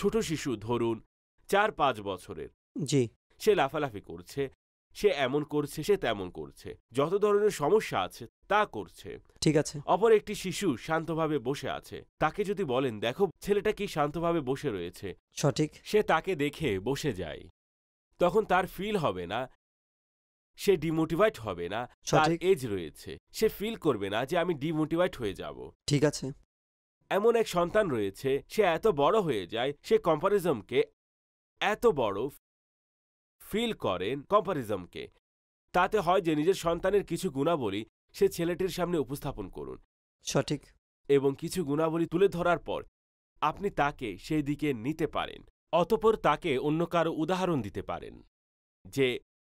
ছোট শিশু ধরুন চার পাঁচ বছরের জি সে লাফালাফি করছে সে এমন করছে সে তেমন করছে যত ধরনের সমস্যা আছে তা করছে ঠিক আছে অপর একটি শিশু শান্তভাবে বসে আছে তাকে যদি বলেন দেখো ছেলেটা কি শান্তভাবে বসে রয়েছে সঠিক সে তাকে দেখে বসে যায় তখন তার ফিল হবে না সে ডিমোটিভাইট হবে না তার এজ রয়েছে সে ফিল করবে না যে আমি ডিমোটিভাইট হয়ে যাব ঠিক আছে এমন এক সন্তান রয়েছে সে এত বড় হয়ে যায় সে কম্পারিজমকে এত বড় ফিল করেন কম্পারিজমকে তাতে হয় যে নিজের সন্তানের কিছু গুণাবলী সে ছেলেটির সামনে উপস্থাপন করুন সঠিক এবং কিছু গুণাবলী তুলে ধরার পর আপনি তাকে সেই দিকে নিতে পারেন অতপর তাকে অন্য কারো উদাহরণ দিতে পারেন যে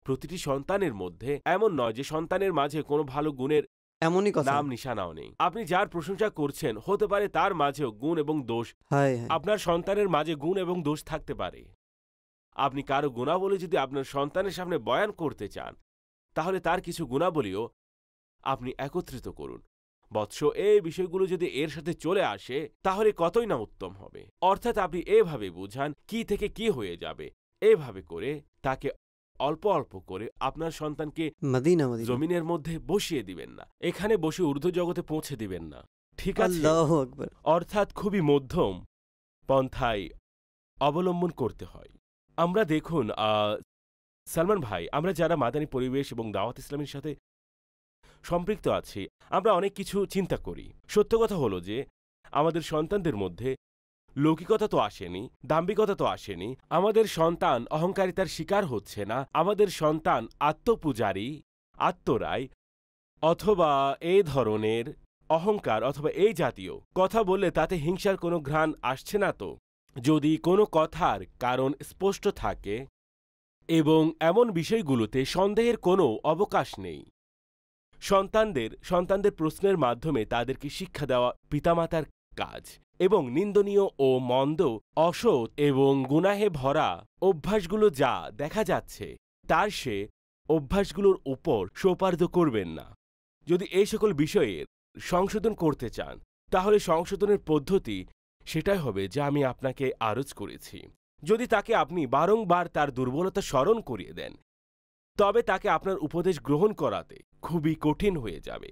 প্রতিটি সন্তানের মধ্যে এমন নয় যে সন্তানের মাঝে কোনো ভালো গুণের এমনই কথা নাম নিশানাও নেই আপনি যার প্রশংসা করছেন হতে পারে তার মাঝেও গুণ এবং দোষ আপনার সন্তানের মাঝে গুণ এবং দোষ থাকতে পারে আপনি কারো গুণাবলী যদি আপনার সন্তানের সামনে বয়ান করতে চান তাহলে তার কিছু গুণাবলীও আপনি একত্রিত করুন বৎস এই বিষয়গুলো যদি এর সাথে চলে আসে তাহলে কতই না উত্তম হবে অর্থাৎ আপনি এভাবে বুঝান কি থেকে কি হয়ে যাবে এভাবে করে তাকে অল্প অল্প করে আপনার সন্তানকে জমিনের মধ্যে বসিয়ে দিবেন না এখানে বসে ঊর্ধ্ব জগতে পৌঁছে দিবেন না ঠিক আছে অর্থাৎ খুবই মধ্যম পন্থায় অবলম্বন করতে হয় আমরা দেখুন সালমান ভাই আমরা যারা মাদানি পরিবেশ এবং দাওয়াত ইসলামের সাথে সম্পৃক্ত আছি আমরা অনেক কিছু চিন্তা করি সত্য কথা হলো যে আমাদের সন্তানদের মধ্যে লৌকিকতা তো আসেনি দাম্ভিকতা তো আসেনি আমাদের সন্তান অহংকারিতার শিকার হচ্ছে না আমাদের সন্তান আত্মপূজারী আত্মরায় অথবা এই ধরনের অহংকার অথবা এই জাতীয় কথা বললে তাতে হিংসার কোনো ঘ্রাণ আসছে না তো যদি কোনো কথার কারণ স্পষ্ট থাকে এবং এমন বিষয়গুলোতে সন্দেহের কোনো অবকাশ নেই সন্তানদের সন্তানদের প্রশ্নের মাধ্যমে তাদেরকে শিক্ষা দেওয়া পিতামাতার কাজ এবং নিন্দনীয় ও মন্দ অসৎ এবং গুনাহে ভরা অভ্যাসগুলো যা দেখা যাচ্ছে তার সে অভ্যাসগুলোর উপর সোপার্দ করবেন না যদি এই সকল বিষয়ের সংশোধন করতে চান তাহলে সংশোধনের পদ্ধতি সেটাই হবে যা আমি আপনাকে আরজ করেছি যদি তাকে আপনি বারংবার তার দুর্বলতা স্মরণ করিয়ে দেন তবে তাকে আপনার উপদেশ গ্রহণ করাতে খুবই কঠিন হয়ে যাবে